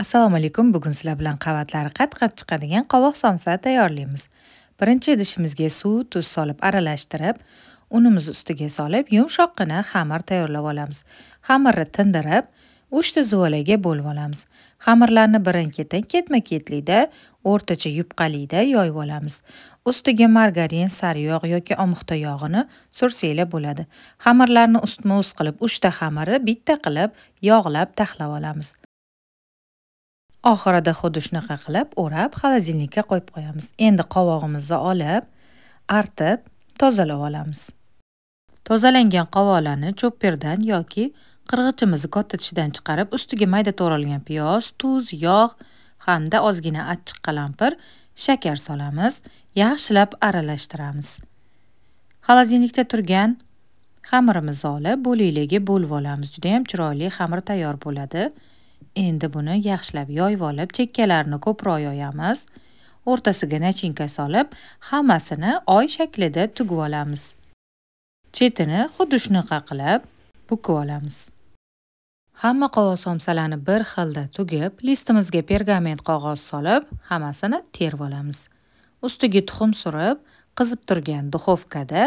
assalomu alaykum bugun sizlar bilan qavatlari qat qat chiqadigan qovoq somsa tayyorlaymiz birinchi idishimizga suv tuz solib aralashtirib unimizni ustiga solib yumshoqqina xamir tayyorlab olamiz xamirni tindirib uchta zuvalaga bo'lib olamiz xamirlarni birin ketin ketma ketlikda o'rtacha yupqalikda yoyib olamiz ustiga margarin sariyog' yoki omixta yog'ini sursanglar bo'ladi xamirlarni ustma ust qilib uchta xamirni bitta qilib yog'lab taxlab olamiz oxirida xuddi shunaqa qilib o'rab xolodilnikka qo'yib qo'yamiz endi qovog'imizni olib artib tozalab olamiz tozalangan qovoqlarni cho'pperdan yoki qirg'ichimizni katta tishidan chiqarib ustiga mayda to'ralgan piyoz tuz yog' hamda ozgina achchiq qalampir shakar solamiz yaxshilab aralashtiramiz xolodilnikda turgan xamirimizni olib bo'liyligi bo'lib olamiz judayam chiroyli xamir tayyor bo'ladi endi buni yaxshilab yoyib olib chekkalarini ko'proq yoyamiz o'rtasiga nachinka solib hammasini oy shaklida tugib olamiz chetini xuddi shunaqa qilib bukib olamiz hamma qovoq somsalarni bir xilda tugib listimizga pergament qog'oz solib hammasini terib olamiz ustiga tuxum surib qizib turgan duxovkada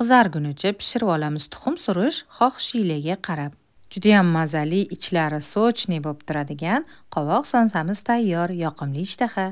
qizargunicha pishirib olamiz tuxum surish xohishingizga qarab judayam mazali ichlari sochniy bo'lib turadigan qovoq somsamiz tayyor yoqimli ishtaha